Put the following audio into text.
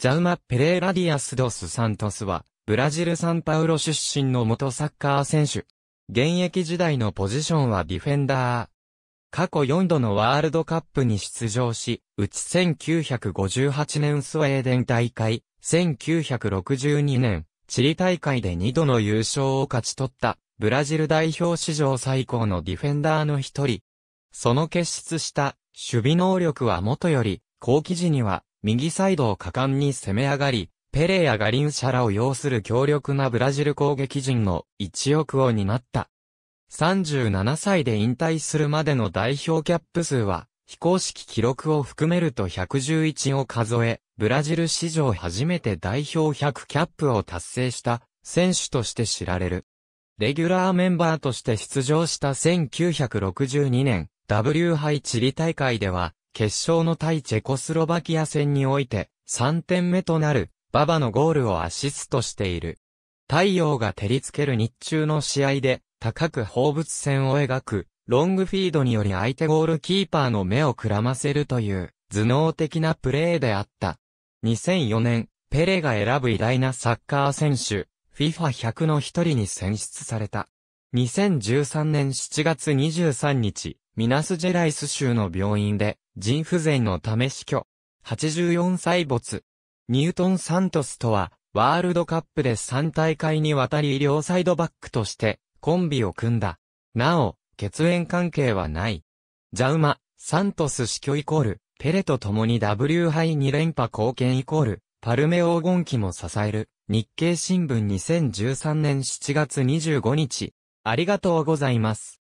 ジャウマ・ペレーラディアス・ドス・サントスは、ブラジル・サンパウロ出身の元サッカー選手。現役時代のポジションはディフェンダー。過去4度のワールドカップに出場し、うち1958年スウェーデン大会、1962年、チリ大会で2度の優勝を勝ち取った、ブラジル代表史上最高のディフェンダーの一人。その結出した、守備能力はもとより、後期時には、右サイドを果敢に攻め上がり、ペレやガリンシャラを要する強力なブラジル攻撃陣の一翼を担った。37歳で引退するまでの代表キャップ数は、非公式記録を含めると111を数え、ブラジル史上初めて代表100キャップを達成した選手として知られる。レギュラーメンバーとして出場した1962年 W 杯チリ大会では決勝の対チェコスロバキア戦において、3点目となる、馬場のゴールをアシストしている。太陽が照りつける日中の試合で、高く放物線を描く、ロングフィードにより相手ゴールキーパーの目をくらませるという、頭脳的なプレーであった。2004年、ペレが選ぶ偉大なサッカー選手、FIFA100 の一人に選出された。2013年7月23日、ミナスジェライス州の病院で、腎不全のため死去。84歳没。ニュートン・サントスとは、ワールドカップで3大会にわたり両サイドバックとしてコンビを組んだ。なお、血縁関係はない。ジャウマ、サントス死去イコール、ペレと共に W 杯2連覇貢献イコール、パルメ黄金期も支える、日経新聞2013年7月25日。ありがとうございます。